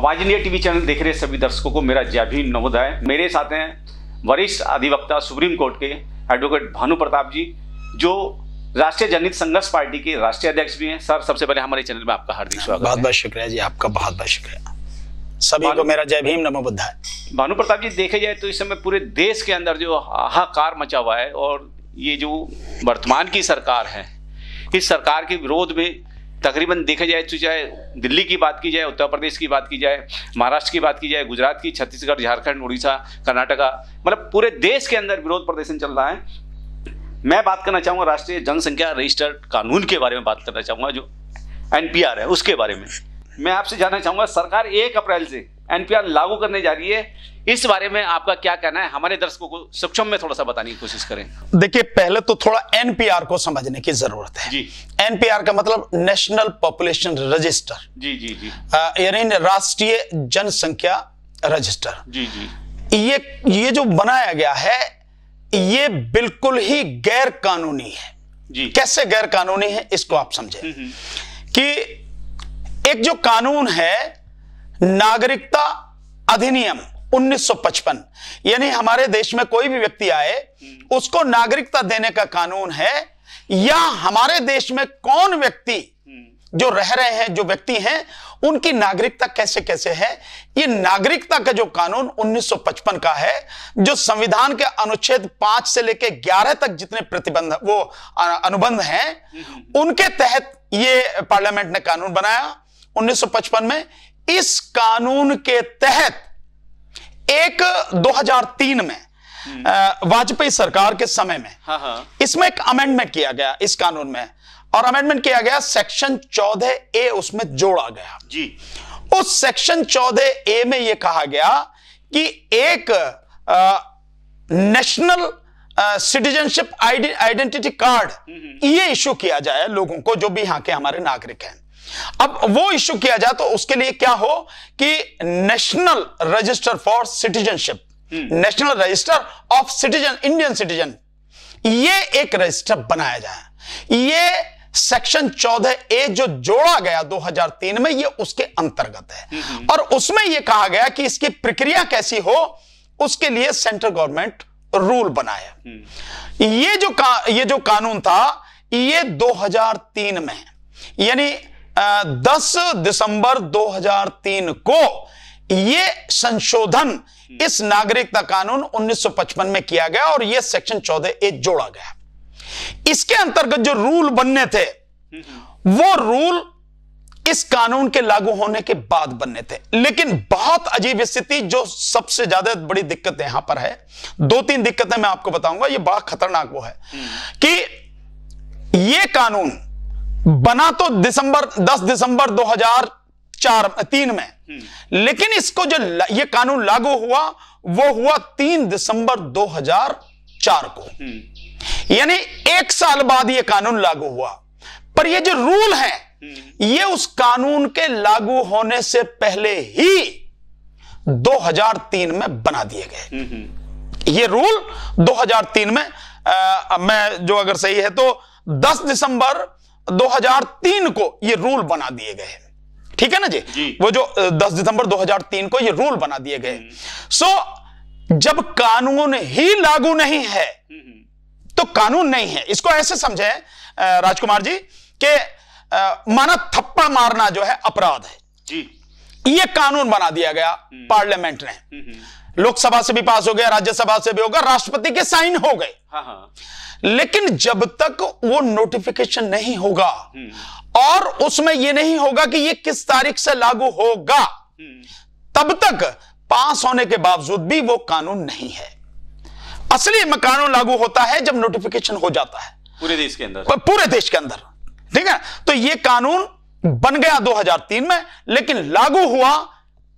आवाज India TV channel देख रहे सभी दर्शकों को मेरा जयभी नवोदय मेरे साथ हैं वरिष्ठ अधिवक्ता सुप्रीम कोर्ट के एडवोकेट भानु प्रताप जी जो राष्ट्रीय जनहित संघर्ष पार्टी के राष्ट्रीय अध्यक्ष भी हैं सर सबसे पहले हमारे चैनल में आपका हार्दिक स्वागत बहुत बहुत शुक्रिया जी आपका बहुत बहुत शुक्रिया सभी को मेरा जय भीम नमो बुद्धा भानु प्रताप जी देखे जाए तो इस समय पूरे देश के अंदर जो हाहाकार मचा हुआ है और ये जो वर्तमान की सरकार है इस सरकार के विरोध में तकरीबन देखा जाए तो चाहे दिल्ली की बात की जाए उत्तर प्रदेश की बात की जाए महाराष्ट्र की बात की जाए गुजरात की छत्तीसगढ़ झारखंड उड़ीसा कर्नाटका मतलब पूरे देश के अंदर विरोध प्रदर्शन चल रहा है मैं बात करना चाहूँगा राष्ट्रीय जनसंख्या रजिस्टर कानून के बारे में बात करना चाहूँगा जो एन है उसके बारे में मैं आपसे जानना चाहूँगा सरकार एक अप्रैल से एन लागू करने जा रही है इस बारे में आपका क्या कहना है हमारे दर्शकों को सक्षम में थोड़ा सा बताने की कोशिश करें देखिए पहले तो थोड़ा एनपीआर को समझने की जरूरत है जी एनपीआर का मतलब नेशनल पॉपुलेशन रजिस्टर जी जी जी यानी राष्ट्रीय जनसंख्या रजिस्टर जी जी ये ये जो बनाया गया है ये बिल्कुल ही गैर कानूनी है जी कैसे गैर कानूनी है इसको आप समझें हम्म, हम्म। कि एक जो कानून है नागरिकता अधिनियम 1955 यानी हमारे देश में कोई भी व्यक्ति आए हम्म। उसको नागरिकता देने का कानून है या हमारे देश में कौन व्यक्ति हम्म। जो रह रहे हैं जो व्यक्ति हैं उनकी नागरिकता कैसे कैसे है ये नागरिकता का जो कानून 1955 का है जो संविधान के अनुच्छेद पांच से लेकर ग्यारह तक जितने प्रतिबंध वो अनुबंध हैं हम्म। उनके तहत ये पार्लियामेंट ने कानून बनाया 1955 में इस कानून के तहत एक 2003 में वाजपेयी सरकार के समय में हाँ, हाँ। इसमें एक अमेंडमेंट किया गया इस कानून में और अमेंडमेंट किया गया सेक्शन चौदह ए उसमें जोड़ा गया जी उस सेक्शन चौदह ए में यह कहा गया कि एक नेशनल सिटीजनशिप आइडेंटिटी कार्ड ये इश्यू किया जाए लोगों को जो भी यहां के हमारे नागरिक हैं अब वो इश्यू किया जाए तो उसके लिए क्या हो कि national register for citizenship national register of citizen Indian citizen ये एक रजिस्टर बनाया जाए ये सेक्शन 14 ए जो जोड़ा गया 2003 में ये उसके अंतर्गत है और उसमें ये कहा गया कि इसकी प्रक्रिया कैसी हो उसके लिए सेंट्रल गवर्नमेंट रूल बनाया हम्म। ये जो का, ये जो कानून था ये 2003 में यानी 10 दिसंबर 2003 को ये संशोधन हम्म। इस नागरिकता कानून 1955 में किया गया और ये सेक्शन 14 ए जोड़ा गया इसके अंतर्गत जो रूल बनने थे हम्म, हम्म। वो रूल इस कानून के लागू होने के बाद बनने थे लेकिन बहुत अजीब स्थिति जो सबसे ज्यादा बड़ी दिक्कत यहां पर है दो तीन दिक्कतें मैं आपको बताऊंगा ये बड़ा खतरनाक वो है कि ये कानून बना तो दिसंबर 10 दिसंबर 2004 तीन में हम्म। लेकिन इसको जो ये कानून लागू हुआ वो हुआ तीन दिसंबर 2004 को हम्म। यानी एक साल बाद ये कानून लागू हुआ पर ये जो रूल है हम्म। ये उस कानून के लागू होने से पहले ही 2003 में बना दिए गए ये रूल 2003 में आ, मैं जो अगर सही है तो 10 दिसंबर 2003 को ये रूल बना दिए गए हैं ठीक है ना जी? जी वो जो 10 दिसंबर 2003 को ये रूल बना दिए गए सो so, जब कानून ही लागू नहीं है हम्म, हम्म। तो कानून नहीं है इसको ऐसे समझे राजकुमार जी के माना थप्पड़ मारना जो है अपराध है जी ये कानून बना दिया गया हम्म। पार्लियामेंट ने लोकसभा से भी पास हो गया राज्यसभा से भी होगा राष्ट्रपति के साइन हो गए हाँ, हाँ। लेकिन जब तक वो नोटिफिकेशन नहीं होगा हम्म। और उसमें ये नहीं होगा कि ये किस तारीख से लागू होगा हम्म। तब तक पास होने के बावजूद भी वो कानून नहीं है असली में कानून लागू होता है जब नोटिफिकेशन हो जाता है पूरे देश के अंदर पूरे देश के अंदर ठीक है तो ये कानून बन गया 2003 में लेकिन लागू हुआ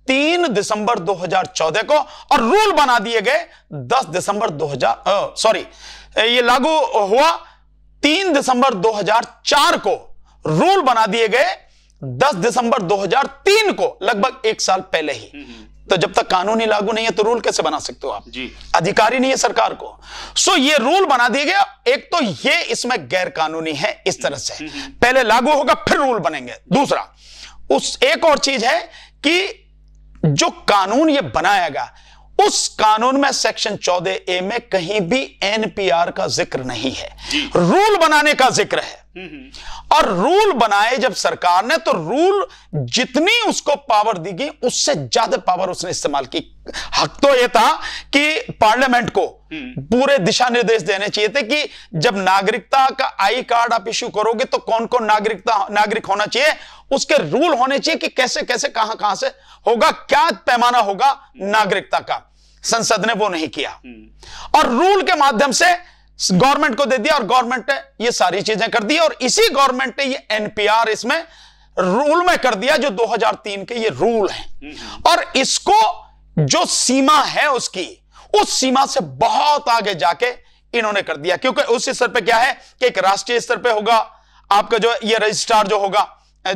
तीन दिसंबर 2014 को और रूल बना दिए गए 10 दिसंबर 2000 सॉरी ये लागू हुआ 3 दिसंबर 2004 को रूल बना दिए गए 10 दिसंबर 2003 को लगभग एक साल पहले ही हम्म, हम्म। तो जब तक कानून ही लागू नहीं है तो रूल कैसे बना सकते हो आप जी अधिकारी नहीं है सरकार को सो ये रूल बना दिए गए एक तो ये इसमें गैर कानूनी है इस तरह से हम्म, पहले लागू होगा फिर रूल बनेंगे दूसरा उस एक और चीज है कि जो कानून ये बनाएगा उस कानून में सेक्शन चौदह ए में कहीं भी एनपीआर का जिक्र नहीं है रूल बनाने का जिक्र है हम्म। और रूल बनाए जब सरकार ने तो रूल जितनी उसको पावर दी गई उससे ज्यादा पावर उसने इस्तेमाल की हक तो यह था कि पार्लियामेंट को हम्म। पूरे दिशा निर्देश देने चाहिए थे कि जब नागरिकता का आई कार्ड आप इश्यू करोगे तो कौन कौन नागरिकता नागरिक होना चाहिए उसके रूल होने चाहिए कि कैसे कैसे कहां कहां से होगा क्या पैमाना होगा नागरिकता का संसद ने वो नहीं किया हम्म। और रूल के माध्यम से गवर्नमेंट को दे दिया और गवर्नमेंट ने ये सारी चीजें कर दी और इसी गवर्नमेंट ने ये एनपीआर इसमें रूल में कर दिया जो 2003 के ये रूल है हम्म। और इसको जो सीमा है उसकी उस सीमा से बहुत आगे जाके इन्होंने कर दिया क्योंकि उस स्तर पे क्या है कि एक राष्ट्रीय स्तर पे होगा आपका जो ये रजिस्ट्रार जो होगा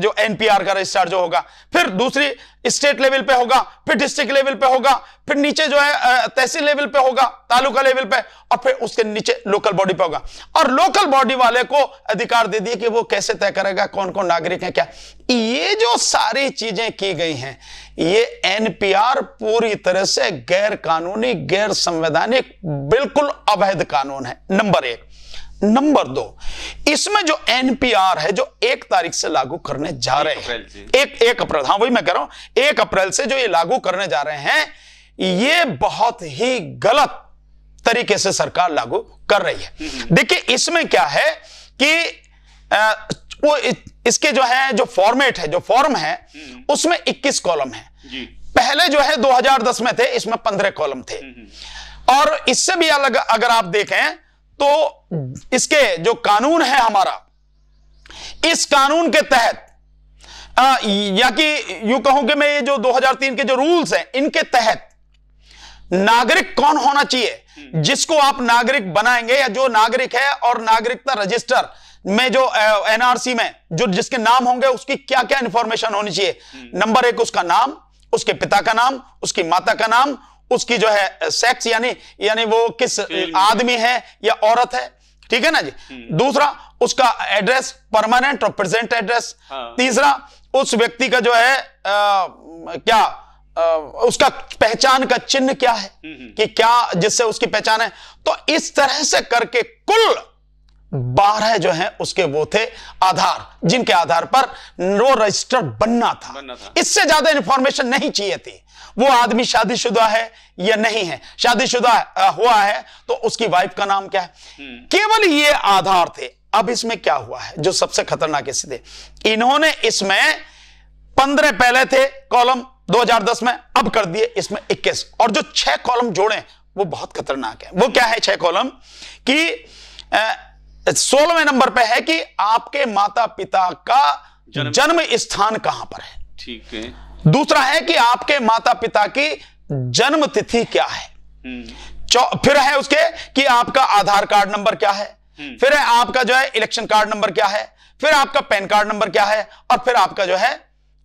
जो एनपीआर का रजिस्टर जो होगा फिर दूसरी स्टेट लेवल पे होगा फिर डिस्ट्रिक्ट लेवल पे होगा फिर नीचे जो है तहसील लेवल पे होगा तालुका लेवल पे और फिर उसके नीचे लोकल बॉडी पे होगा और लोकल बॉडी वाले को अधिकार दे दिए कि वो कैसे तय करेगा कौन कौन नागरिक है क्या ये जो सारी चीजें की गई हैं ये एनपीआर पूरी तरह से गैर कानूनी गैर संवैधानिक बिल्कुल अवैध कानून है नंबर एक नंबर दो इसमें जो एनपीआर है जो एक तारीख से लागू करने जा रहे हैं एक एक अप्रैल हाँ वही मैं कह रहा हूं एक अप्रैल से जो ये लागू करने जा रहे हैं ये बहुत ही गलत तरीके से सरकार लागू कर रही है हम्म, हम्म। देखिए इसमें क्या है कि आ, वो इसके जो है जो फॉर्मेट है जो फॉर्म है हम्म। उसमें 21 कॉलम है पहले जो है 2010 में थे इसमें 15 कॉलम थे और इससे भी अलग अगर आप देखें तो हम्म। इसके जो कानून है हमारा इस कानून के तहत आ, या कि यू कहूं कि मैं ये जो 2003 के जो रूल्स हैं इनके तहत नागरिक कौन होना चाहिए हम्म। जिसको आप नागरिक बनाएंगे या जो नागरिक है और नागरिकता रजिस्टर में जो एनआरसी में जो जिसके नाम होंगे उसकी क्या क्या इंफॉर्मेशन होनी चाहिए नंबर हम्म। एक उसका नाम उसके पिता का नाम उसकी माता का नाम उसकी जो है सेक्स यानी यानी वो किस आदमी है या औरत है ठीक है ना जी हम्म। दूसरा उसका एड्रेस परमानेंट और प्रेजेंट एड्रेस हाँ। तीसरा उस व्यक्ति का जो है आ, क्या आ, उसका पहचान का चिन्ह क्या है हम्म, हम्म। कि क्या जिससे उसकी पहचान है तो इस तरह से करके कुल बारह जो हैं उसके वो थे आधार जिनके आधार पर नो रजिस्टर बनना था, बनना था। इससे ज्यादा इंफॉर्मेशन नहीं चाहिए थी वो आदमी शादीशुदा है या नहीं है शादीशुदा हुआ है तो उसकी वाइफ का नाम क्या है हम्म। केवल ये आधार थे अब इसमें क्या हुआ है जो सबसे खतरनाक स्थिति इन्होंने इसमें पंद्रह पहले थे कॉलम 2010 में अब कर दिए इसमें 21 और जो छह कॉलम जोड़े वो बहुत खतरनाक है वो क्या है छह कॉलम कि सोलहवें नंबर पे है कि आपके माता पिता का जन्म, जन्म स्थान कहां पर है ठीक है दूसरा है कि आपके माता पिता की जन्म तिथि क्या है हम्म। फिर है उसके कि आपका आधार कार्ड नंबर क्या है हम्म। फिर है आपका जो है इलेक्शन कार्ड नंबर क्या है फिर आपका पैन कार्ड नंबर क्या है और फिर आपका जो है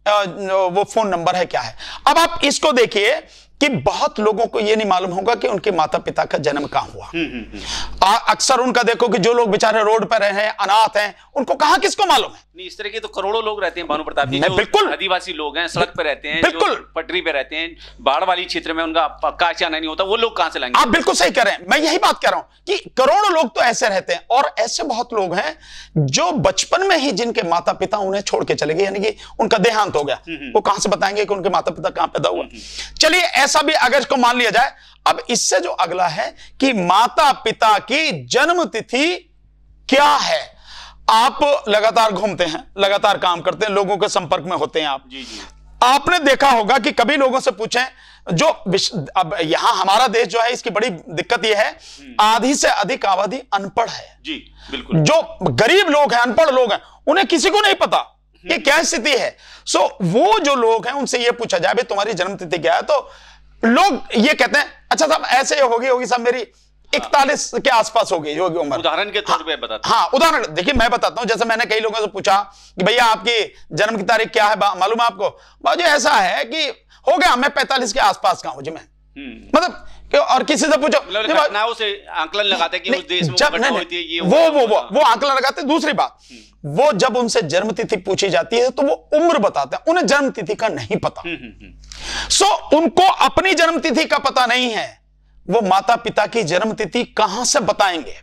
वो फोन नंबर है क्या है अब आप इसको देखिए कि बहुत लोगों को यह नहीं मालूम होगा कि उनके माता पिता का जन्म कहां हुआ हम्म, हम्म, हम्म। अक्सर उनका देखो कि जो लोग बेचारे रोड पर रहे हैं अनाथ हैं उनको कहां किसको मालूम है नहीं इस तरह के तो करोड़ों लोग रहते हैं भानु प्रताप जी बिल्कुल आदिवासी लोग हैं सड़क पर रहते हैं बिल्कुल पटरी पे रहते हैं बाढ़ वाली क्षेत्र में उनका पक्का आना नहीं होता वो लोग कहां से लाएंगे आप बिल्कुल सही कह रहे हैं मैं यही बात कह रहा हूं कि करोड़ों लोग तो ऐसे रहते हैं और ऐसे बहुत लोग हैं जो बचपन में ही जिनके माता पिता उन्हें छोड़ के चले गए यानी कि उनका देहांत हो गया वो कहां से बताएंगे कि उनके माता पिता कहां पैदा हुआ चलिए ऐसे ऐसा भी अगर इसको मान लिया जाए अब इससे जो अगला है कि माता पिता की जन्म तिथि क्या है आप लगातार घूमते हैं लगातार काम करते हैं लोगों के संपर्क में होते हैं आप जी जी आपने देखा होगा कि कभी लोगों से पूछें जो अब यहां हमारा देश जो है इसकी बड़ी दिक्कत यह है हम्म। आधी से अधिक आबादी अनपढ़ है जी बिल्कुल जो गरीब लोग हैं अनपढ़ लोग हैं उन्हें किसी को नहीं पता कि हम्म। क्या स्थिति है सो वो जो लोग हैं उनसे यह पूछा जाए भाई तुम्हारी जन्म तिथि क्या है तो लोग ये कहते हैं अच्छा साहब ऐसे होगी होगी साहब मेरी इकतालीस के आसपास हो गई होगी उम्र उदाहरण के तौर पे हाँ, बताता हाँ उदाहरण देखिए मैं बताता हूँ जैसे मैंने कई लोगों से पूछा कि भैया आपकी जन्म की तारीख क्या है मालूम है आपको बाजी ऐसा है कि हो गया मैं पैंतालीस के आसपास का हूँ जी मैं हम्म। मतलब कि और किसी से पूछो घटनाओं मतलब आंकलन लगाते कि उस देश में जब नहीं, होती है ये वो वो वो वो आंकलन लगाते दूसरी बात हम्म। वो जब उनसे जन्म तिथि पूछी जाती है तो वो उम्र बताते हैं उन्हें जन्म तिथि का नहीं पता हम्म, सो उनको अपनी जन्मतिथि का पता नहीं है वो माता पिता की जन्मतिथि कहां से बताएंगे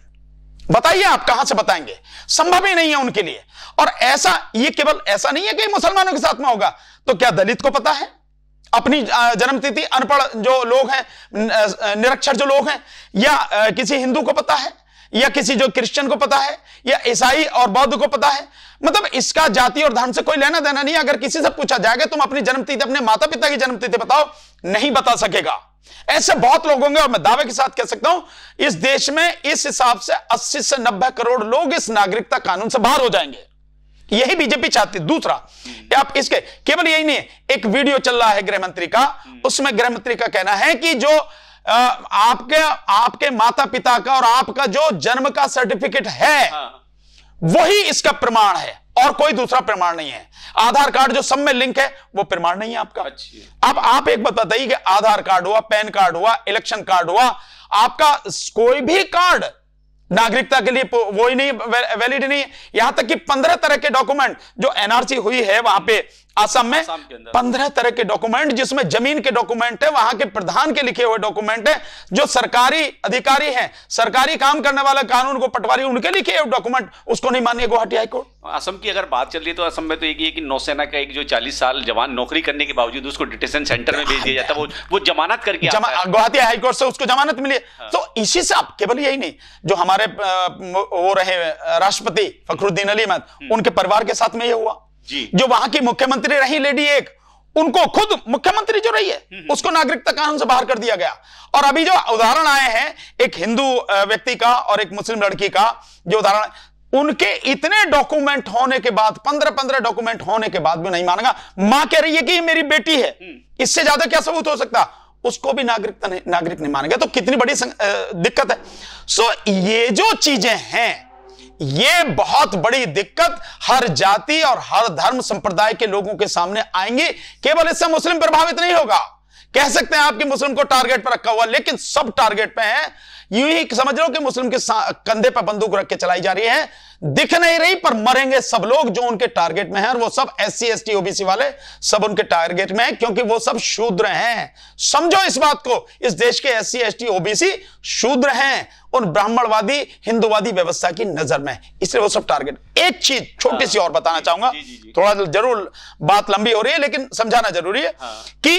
बताइए आप कहां से बताएंगे संभव ही नहीं है उनके लिए और ऐसा ये केवल ऐसा नहीं है कि मुसलमानों के साथ में होगा तो क्या दलित को पता है अपनी जन्मतिथि अनपढ़ जो लोग हैं निरक्षर जो लोग हैं या किसी हिंदू को पता है या किसी जो क्रिश्चियन को पता है या ईसाई और बौद्ध को पता है मतलब इसका जाति और धर्म से कोई लेना देना नहीं अगर किसी से पूछा जाएगा तुम अपनी जन्मतिथि अपने माता पिता की जन्मतिथि बताओ नहीं बता सकेगा ऐसे बहुत लोग होंगे और मैं दावे के साथ कह सकता हूं इस देश में इस हिसाब से 80 से 90 करोड़ लोग इस नागरिकता कानून से बाहर हो जाएंगे यही बीजेपी चाहती दूसरा हम्म। आप इसके केवल यही नहीं एक वीडियो चल रहा है गृह मंत्री का हम्म। उसमें गृह मंत्री का कहना है कि जो आपके आपके माता पिता का और आपका जो जन्म का सर्टिफिकेट है हाँ। वही इसका प्रमाण है और कोई दूसरा प्रमाण नहीं है आधार कार्ड जो सब में लिंक है वो प्रमाण नहीं है आपका अब आप एक बात बताइए कि आधार कार्ड हुआ पैन कार्ड हुआ इलेक्शन कार्ड हुआ आपका कोई भी कार्ड नागरिकता के लिए वो ही नहीं वैलिड नहीं है यहां तक कि पंद्रह तरह के डॉक्यूमेंट जो एनआरसी हुई है वहां पे आसाम में पंद्रह तरह के डॉक्यूमेंट जिसमें जमीन के डॉक्यूमेंट है वहां के प्रधान के लिखे हुए डॉक्यूमेंट है जो सरकारी अधिकारी हैं सरकारी काम करने वाला कानून को पटवारी उनके लिखे हुए डॉक्यूमेंट उसको नहीं मानिए गुवाहाटी हाईकोर्ट असम की अगर बात चल रही तो असम में तो एक कि नौसेना का एक जो 40 साल जवान नौकरी करने के बावजूद उसको डिटेशन सेंटर में भेज दिया जाता है वो वो जमानत करके गुवाहाटी हाईकोर्ट से उसको जमानत मिली हाँ। तो इसी से आप केवल यही नहीं जो हमारे वो रहे राष्ट्रपति फखरुद्दीन अली अहमद हम्म। उनके परिवार के साथ में ये हुआ जो वहां की मुख्यमंत्री रही लेडी एक उनको खुद मुख्यमंत्री जो रही है हम्म, हम्म। उसको नागरिकता कानून से बाहर कर दिया गया और अभी जो उदाहरण आए हैं एक हिंदू व्यक्ति का और एक मुस्लिम लड़की का जो उदाहरण उनके इतने डॉक्यूमेंट होने के बाद पंद्रह पंद्रह डॉक्यूमेंट होने के बाद भी नहीं मानेगा मां कह रही है कि ये मेरी बेटी है हम्म। इससे ज्यादा क्या सबूत हो सकता उसको भी नागरिकता नागरिक नहीं मानेगा तो कितनी बड़ी दिक्कत है सो ये जो चीजें हैं ये बहुत बड़ी दिक्कत हर जाति और हर धर्म संप्रदाय के लोगों के सामने आएंगी केवल इससे मुस्लिम प्रभावित नहीं होगा कह सकते हैं आपके मुस्लिम को टारगेट पर रखा हुआ लेकिन सब टारगेट पे हैं यूं ही समझ लो कि मुस्लिम के कंधे पर बंदूक रख के चलाई जा रही है दिख नहीं रही पर मरेंगे सब लोग जो उनके टारगेट में हैं और वो सब S C S T OBC वाले सब उनके टारगेट में हैं क्योंकि वो सब शूद्र हैं समझो इस बात को इस देश के S C S T OBC शूद्र हैं उन ब्राह्मणवादी हिंदुवादी व्यवस्था की नजर में इसलिए वो सब टारगेट एक चीज छोटी सी और बताना चाहूंगा जी, जी, जी। थोड़ा जरूर बात लंबी हो रही है लेकिन समझाना जरूरी है हाँ। कि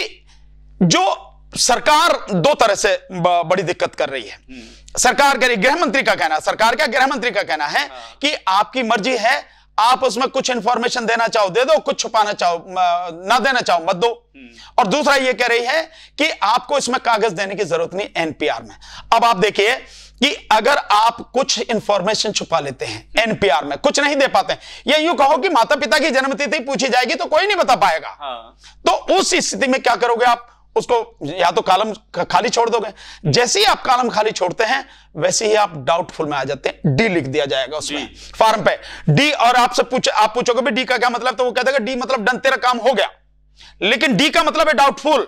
जो सरकार दो तरह से बड़ी दिक्कत कर रही है हम्म। सरकार कह रही गृह मंत्री का कहना सरकार क्या गृह मंत्री का कहना है हाँ। कि आपकी मर्जी है आप उसमें कुछ इंफॉर्मेशन देना चाहो दे दो कुछ छुपाना चाहो ना देना चाहो मत दो हम्म। और दूसरा यह कह रही है कि आपको इसमें कागज देने की जरूरत नहीं एनपीआर में अब आप देखिए कि अगर आप कुछ इंफॉर्मेशन छुपा लेते हैं एनपीआर में कुछ नहीं दे पाते या यूं कहो कि माता पिता की जन्मतिथि पूछी जाएगी तो कोई नहीं बता पाएगा हाँ। तो उस स्थिति में क्या करोगे आप उसको या तो कालम खाली छोड़ दोगे जैसे ही आप कालम खाली छोड़ते हैं वैसे ही आप डाउटफुल में आ जाते हैं डी लिख दिया जाएगा उसमें फॉर्म पे डी और आपसे पूछ आप पूछोगे भी डी का क्या मतलब तो वो कह देगा डी मतलब डन तेरा काम हो गया लेकिन डी का मतलब है डाउटफुल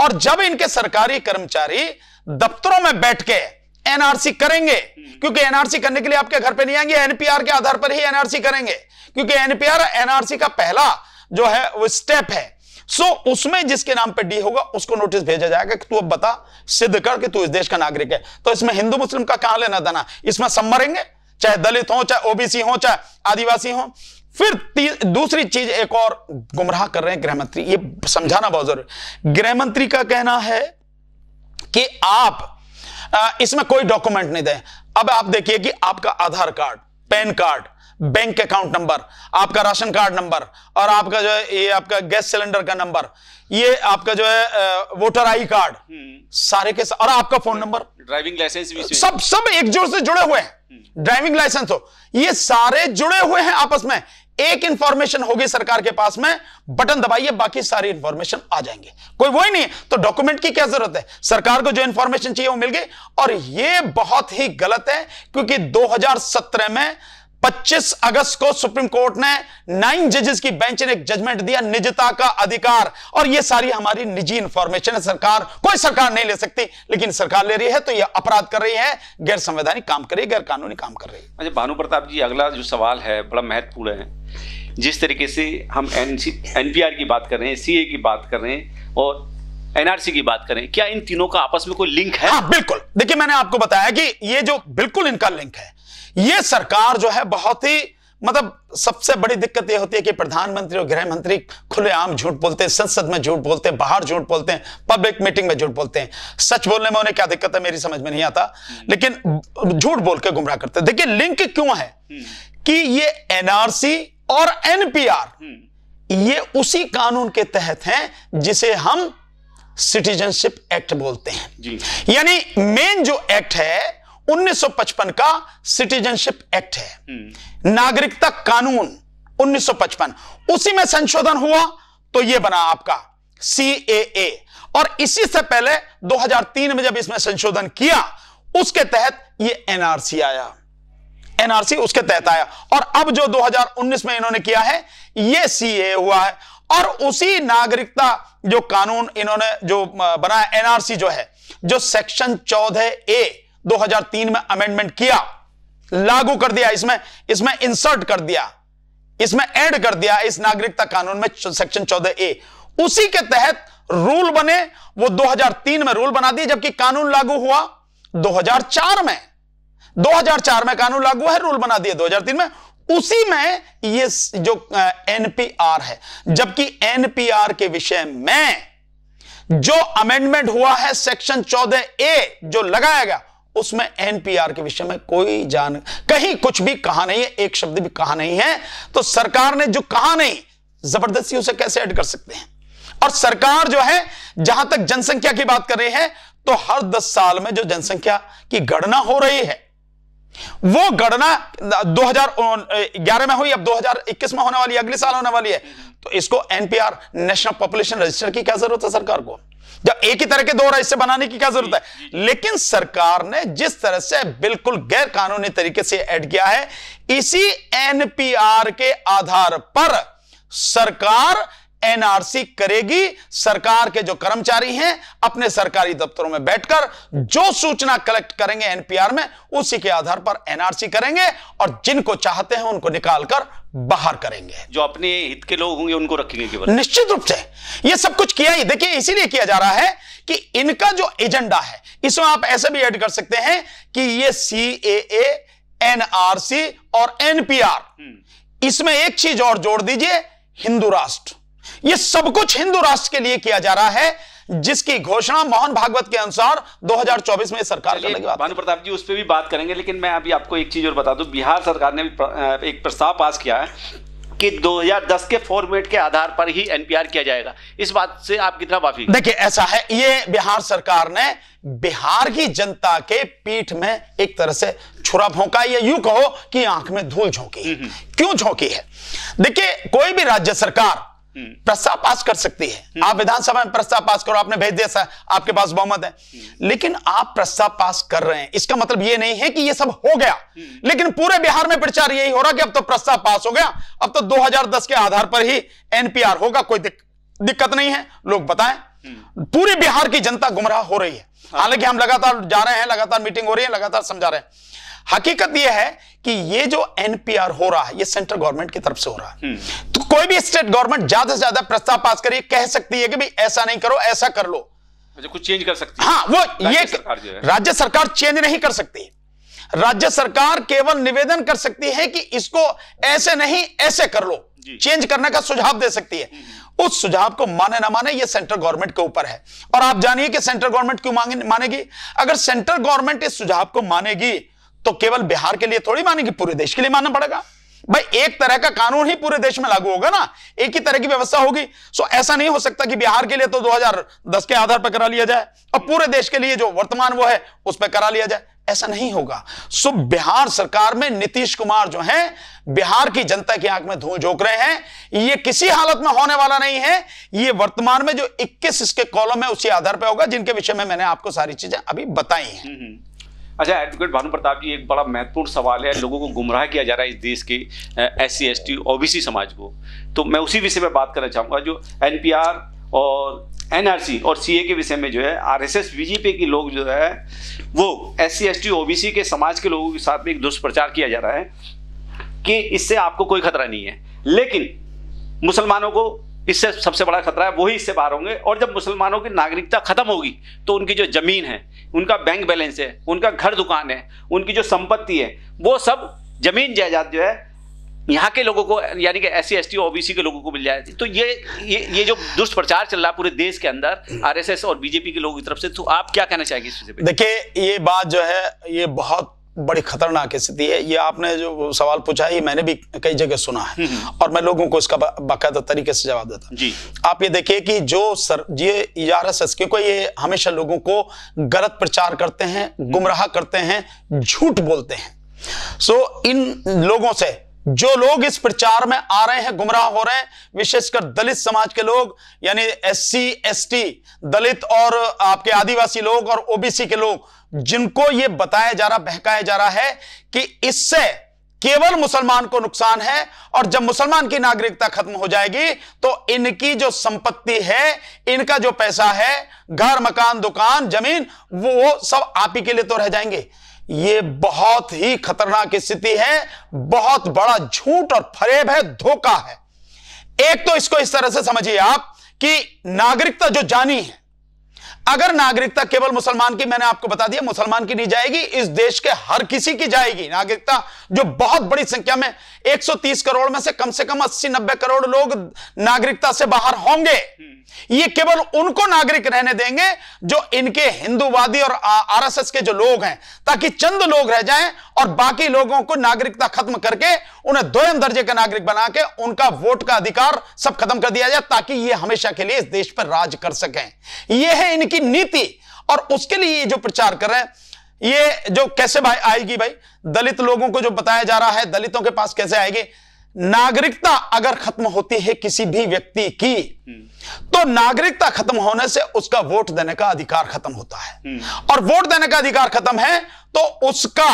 और जब इनके सरकारी कर्मचारी दफ्तरों में बैठ के एनआरसी करेंगे क्योंकि एनआरसी करने के लिए आपके घर पे नहीं आएंगे एनपीआर के आधार पर ही एनआरसी करेंगे क्योंकि एनपीआर एनआरसी का पहला जो है वो स्टेप है सो so, उसमें जिसके नाम पे डी होगा उसको नोटिस भेजा जाएगा कि तू अब बता सिद्ध कर कि तू इस देश का नागरिक है तो इसमें हिंदू मुस्लिम का कहां लेना देना इसमें सब मरेंगे चाहे दलित हो चाहे ओबीसी हो चाहे आदिवासी हो फिर दूसरी चीज एक और गुमराह कर रहे हैं गृहमंत्री ये समझाना बहुत जरूरी गृहमंत्री का कहना है कि आप इसमें कोई डॉक्यूमेंट नहीं दें अब आप देखिए कि आपका Aadhaar card PAN card bank account number आपका राशन कार्ड नंबर और आपका जो है ये आपका गैस सिलेंडर का नंबर ये आपका जो है वोटर आई कार्ड सारे के और आपका फोन नंबर ड्राइविंग लाइसेंस भी सब सब एक जोर से जुड़े हुए हैं ड्राइविंग हम्म। लाइसेंस हो ये सारे जुड़े हुए हैं आपस में एक इंफॉर्मेशन होगी सरकार के पास में बटन दबाइए बाकी सारी इंफॉर्मेशन आ जाएंगे कोई वही नहीं तो डॉक्यूमेंट की क्या जरूरत है सरकार को जो इंफॉर्मेशन चाहिए वो मिल गई और ये बहुत ही गलत है क्योंकि 2017 में 25 अगस्त को सुप्रीम कोर्ट ने नाइन जजेस की बेंच ने एक जजमेंट दिया निजता का अधिकार और ये सारी हमारी निजी इंफॉर्मेशन है सरकार कोई सरकार नहीं ले सकती लेकिन सरकार ले रही है तो ये अपराध कर रही है गैर संवैधानिक काम कर रही है गैर कानूनी काम कर रही है अच्छा भानु प्रताप जी अगला जो सवाल है बड़ा महत्वपूर्ण है जिस तरीके से हम एनपीआर की बात कर रहे हैं सी की बात कर रहे हैं और एनआरसी की बात करें क्या इन तीनों का आपस में कोई लिंक है हाँ, बिल्कुल देखिए मैंने आपको बताया कि ये जो बिल्कुल इनका लिंक है ये सरकार जो है बहुत ही मतलब सबसे बड़ी दिक्कत यह होती है कि प्रधानमंत्री और गृह मंत्री खुलेआम झूठ बोलते हैं संसद में झूठ बोलते हैं बाहर झूठ बोलते हैं पब्लिक मीटिंग में झूठ बोलते हैं सच बोलने में उन्हें क्या दिक्कत है मेरी समझ में नहीं आता लेकिन झूठ बोल के गुमराह करते देखिए लिंक क्यों है कि ये एनआरसी और एनपीआर ये उसी कानून के तहत हैं जिसे हम सिटीजनशिप एक्ट बोलते हैं यानी मेन जो एक्ट है 1955 का सिटीजनशिप एक्ट है हम्म। नागरिकता कानून 1955 उसी में संशोधन हुआ तो यह बना आपका सी और इसी से पहले 2003 में जब इसमें संशोधन किया उसके तहत ये एनआरसी आया एनआरसी उसके तहत आया और अब जो 2019 में इन्होंने किया है ये सी हुआ है और उसी नागरिकता जो कानून इन्होंने जो बनाया एनआरसी जो है जो सेक्शन चौदह ए 2003 में अमेंडमेंट किया लागू कर दिया इसमें इसमें इंसर्ट कर दिया इसमें ऐड कर दिया इस नागरिकता कानून में सेक्शन 14 ए उसी के तहत रूल बने वो 2003 में रूल बना दिए जबकि कानून लागू हुआ 2004 में 2004 में कानून लागू है रूल बना दिए 2003 में उसी में ये जो एनपीआर है जबकि एनपीआर के विषय में जो अमेंडमेंट हुआ है सेक्शन 14 ए जो लगाया गया उसमें एनपीआर के विषय में कोई जान कहीं कुछ भी कहा नहीं है एक शब्द भी कहा नहीं है तो सरकार ने जो कहा नहीं जबरदस्ती उसे कैसे ऐड कर सकते हैं और सरकार जो है जहां तक जनसंख्या की बात कर रही है तो हर दस साल में जो जनसंख्या की गणना हो रही है वो गणना 2011 में हुई अब 2021 में होने वाली अगले साल होने वाली है तो इसको एनपीआर नेशनल पॉपुलेशन रजिस्टर की क्या जरूरत है सरकार को जब एक ही तरह के दो रजिस्टर बनाने की क्या जरूरत है लेकिन सरकार ने जिस तरह से बिल्कुल गैर कानूनी तरीके से ऐड किया है इसी एनपीआर के आधार पर सरकार एनआरसी करेगी सरकार के जो कर्मचारी हैं अपने सरकारी दफ्तरों में बैठकर जो सूचना कलेक्ट करेंगे एनपीआर में उसी के आधार पर एनआरसी करेंगे और जिनको चाहते हैं उनको निकालकर बाहर करेंगे जो अपने हित के लोग होंगे उनको रखेंगे केवल निश्चित रूप से ये सब कुछ किया ही देखिए इसीलिए किया जा रहा है कि इनका जो एजेंडा है इसमें आप ऐसे भी एड कर सकते हैं कि ये सी एनआरसी और एनपीआर हम्म। इसमें एक चीज और जोड़ दीजिए हिंदू राष्ट्र यह सब कुछ हिंदू राष्ट्र के लिए किया जा रहा है जिसकी घोषणा मोहन भागवत के अनुसार 2024 में सरकार करेगी भानु प्रताप जी उस पर भी बात करेंगे लेकिन मैं अभी आपको एक चीज और बता दूं बिहार सरकार ने एक प्रस्ताव पास किया है कि 2010 के फॉर्मेट के आधार पर ही एनपीआर किया जाएगा इस बात से आप कितना वाफी देखिए ऐसा है ये बिहार सरकार ने बिहार की जनता के पीठ में एक तरह से छुरा भोंका या यू कहो कि आंख में धूल झोंकी हम्म, हम्म। क्यों झोंकी है देखिए कोई भी राज्य सरकार हम्म। प्रस्ताव पास कर सकती है हम्म। आप विधानसभा में प्रस्ताव पास करो आपने भेज दिया आपके पास बहुमत है हम्म। लेकिन आप प्रस्ताव पास कर रहे हैं इसका मतलब यह नहीं है कि यह सब हो गया लेकिन पूरे बिहार में प्रचार यही हो रहा कि अब तो प्रस्ताव पास हो गया अब तो 2010 के आधार पर ही एनपीआर होगा कोई दिक, दिक्कत नहीं है लोग बताएं पूरे बिहार की जनता गुमराह हो रही है हाँ। हालांकि हम लगातार जा रहे हैं लगातार मीटिंग हो रही है लगातार समझा रहे हैं हकीकत यह है कि ये जो एनपीआर हो रहा है ये सेंट्रल गवर्नमेंट की तरफ से हो रहा है तो कोई भी स्टेट गवर्नमेंट ज्यादा से ज्यादा प्रस्ताव पास करिए कह सकती है कि भाई ऐसा नहीं करो ऐसा कर लो अच्छा, कुछ चेंज कर सकती हाँ वो ये सरकार राज्य सरकार चेंज नहीं कर सकती राज्य सरकार केवल निवेदन कर सकती है कि इसको ऐसे नहीं ऐसे कर लो चेंज करने का सुझाव दे सकती है उस सुझाव को माने ना माने ये सेंट्रल गवर्नमेंट के ऊपर है और आप जानिए कि सेंट्रल गवर्नमेंट क्यों मानेगी अगर सेंट्रल गवर्नमेंट इस सुझाव को मानेगी तो केवल बिहार के लिए थोड़ी मानेगी पूरे देश के लिए मानना पड़ेगा भाई एक तरह का कानून ही पूरे देश में लागू होगा ना एक ही तरह की व्यवस्था होगी सो ऐसा नहीं हो सकता कि बिहार के लिए तो 2010 के आधार पर करा लिया जाए और पूरे देश के लिए जो वर्तमान वो है उस पर करा लिया जाए ऐसा नहीं होगा सो बिहार सरकार में नीतीश कुमार जो है बिहार की जनता की आंख में धूल झोंक रहे हैं ये किसी हालत में होने वाला नहीं है ये वर्तमान में जो 21 इसके कॉलम है उसी आधार पर होगा जिनके विषय में मैंने आपको सारी चीजें अभी बताई हैं हम्म, हम्म। अच्छा एडवोकेट भानु प्रताप जी एक बड़ा महत्वपूर्ण सवाल है लोगों को गुमराह किया जा रहा है इस देश के S C S T O B C समाज को तो मैं उसी विषय में बात करना चाहूँगा जो एन पी आर और सी और ए के विषय में जो है आरएसएस बीजेपी के लोग जो है वो S C S T C के समाज के लोगों के साथ में एक दुष्प्रचार किया जा रहा है कि इससे आपको कोई खतरा नहीं है लेकिन मुसलमानों को इससे सबसे बड़ा खतरा है वही इससे बाहर होंगे और जब मुसलमानों की नागरिकता खत्म होगी तो उनकी जो जमीन है उनका बैंक बैलेंस है उनका घर दुकान है उनकी जो संपत्ति है वो सब जमीन जायदाद जो है यहाँ के लोगों को यानी कि S C S T OBC के लोगों को मिल जाए तो ये ये ये जो दुष्प्रचार चल रहा है पूरे देश के अंदर आरएसएस और बीजेपी के लोगों की तरफ से तो आप क्या कहना चाहेंगे इस देखिए ये बात जो है ये बहुत बड़ी खतरनाक स्थिति है ये आपने जो सवाल पूछा है ये मैंने भी कई जगह सुना है हम्म, हम्म। और मैं लोगों को इसका बाकायदा तरीके से जवाब देता हूँ आप ये देखिए कि जो सर ये इजारत e एस क्योंकि ये हमेशा लोगों को गलत प्रचार करते हैं हम्म, गुमराह करते हैं झूठ बोलते हैं सो इन लोगों से जो लोग इस प्रचार में आ रहे हैं गुमराह हो रहे हैं विशेषकर दलित समाज के लोग यानी एससी एसटी दलित और आपके आदिवासी लोग और ओबीसी के लोग जिनको यह बताया जा रहा बहकाया जा रहा है कि इससे केवल मुसलमान को नुकसान है और जब मुसलमान की नागरिकता खत्म हो जाएगी तो इनकी जो संपत्ति है इनका जो पैसा है घर मकान दुकान जमीन वो सब आप ही के लिए तो रह जाएंगे ये बहुत ही खतरनाक स्थिति है बहुत बड़ा झूठ और फरेब है धोखा है एक तो इसको इस तरह से समझिए आप कि नागरिकता जो जानी है अगर नागरिकता केवल मुसलमान की मैंने आपको बता दिया मुसलमान की नहीं जाएगी इस देश के हर किसी की जाएगी नागरिकता जो बहुत बड़ी संख्या में 130 करोड़ में से कम से कम 80-90 करोड़ लोग नागरिकता से बाहर होंगे ये केवल उनको नागरिक रहने देंगे जो इनके हिंदूवादी और आरएसएस के जो लोग हैं ताकि चंद लोग रह जाएं और बाकी लोगों को नागरिकता खत्म करके उन्हें दोयम दर्जे का नागरिक बना के उनका वोट का अधिकार सब खत्म कर दिया जाए ताकि ये हमेशा के लिए इस देश पर राज कर सकें यह है इनकी की नीति और उसके लिए ये जो प्रचार कर रहे हैं ये जो कैसे भाई आएगी भाई दलित लोगों को जो बताया जा रहा है दलितों के पास कैसे आएगी नागरिकता अगर खत्म होती है किसी भी व्यक्ति की तो नागरिकता खत्म होने से उसका वोट देने का अधिकार खत्म होता है हम्म। और वोट देने का अधिकार खत्म है तो उसका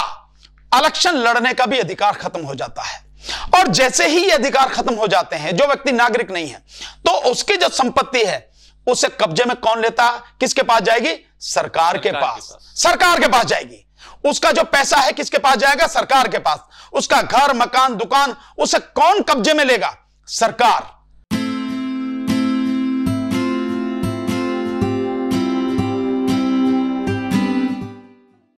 इलेक्शन लड़ने का भी अधिकार खत्म हो जाता है और जैसे ही ये अधिकार खत्म हो जाते हैं जो व्यक्ति नागरिक नहीं है तो उसकी जो संपत्ति है उसे कब्जे में कौन लेता किसके पास जाएगी सरकार के पास सरकार के पास जाएगी उसका जो पैसा है किसके पास जाएगा सरकार के पास उसका घर मकान दुकान उसे कौन कब्जे में लेगा सरकार